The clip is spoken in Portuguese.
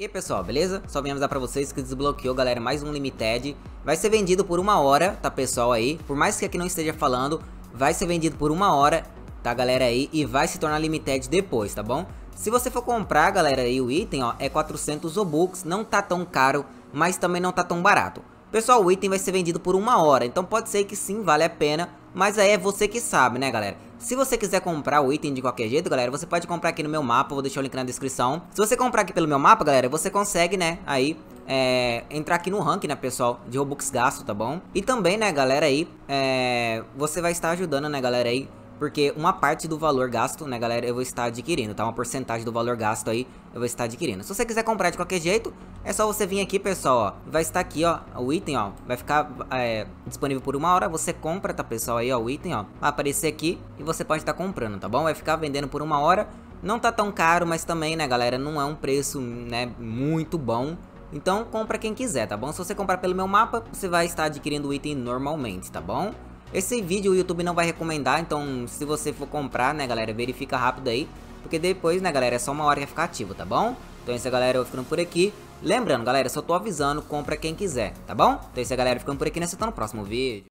E aí, pessoal, beleza? Só vim avisar pra vocês que desbloqueou, galera, mais um Limited. Vai ser vendido por uma hora, tá, pessoal, aí? Por mais que aqui não esteja falando, vai ser vendido por uma hora, tá, galera, aí? E vai se tornar Limited depois, tá bom? Se você for comprar, galera, aí o item, ó, é 400 obux, Não tá tão caro, mas também não tá tão barato. Pessoal, o item vai ser vendido por uma hora, então pode ser que sim, vale a pena. Mas aí é você que sabe, né, galera? Se você quiser comprar o item de qualquer jeito, galera, você pode comprar aqui no meu mapa, vou deixar o link na descrição. Se você comprar aqui pelo meu mapa, galera, você consegue, né, aí, é, entrar aqui no ranking, né, pessoal, de Robux gasto, tá bom? E também, né, galera, aí, é, você vai estar ajudando, né, galera, aí, porque uma parte do valor gasto, né, galera, eu vou estar adquirindo, tá? Uma porcentagem do valor gasto aí, eu vou estar adquirindo. Se você quiser comprar de qualquer jeito, é só você vir aqui, pessoal, ó. Vai estar aqui, ó, o item, ó. Vai ficar é, disponível por uma hora. Você compra, tá, pessoal, aí, ó, o item, ó. Vai aparecer aqui e você pode estar tá comprando, tá bom? Vai ficar vendendo por uma hora. Não tá tão caro, mas também, né, galera, não é um preço, né, muito bom. Então, compra quem quiser, tá bom? Se você comprar pelo meu mapa, você vai estar adquirindo o item normalmente, tá bom? Esse vídeo o YouTube não vai recomendar, então se você for comprar, né, galera, verifica rápido aí. Porque depois, né, galera, é só uma hora que vai ficar ativo, tá bom? Então é galera, eu vou ficando por aqui. Lembrando, galera, só tô avisando, compra quem quiser, tá bom? Então é isso aí, galera. Ficando por aqui, né? Até tá no próximo vídeo.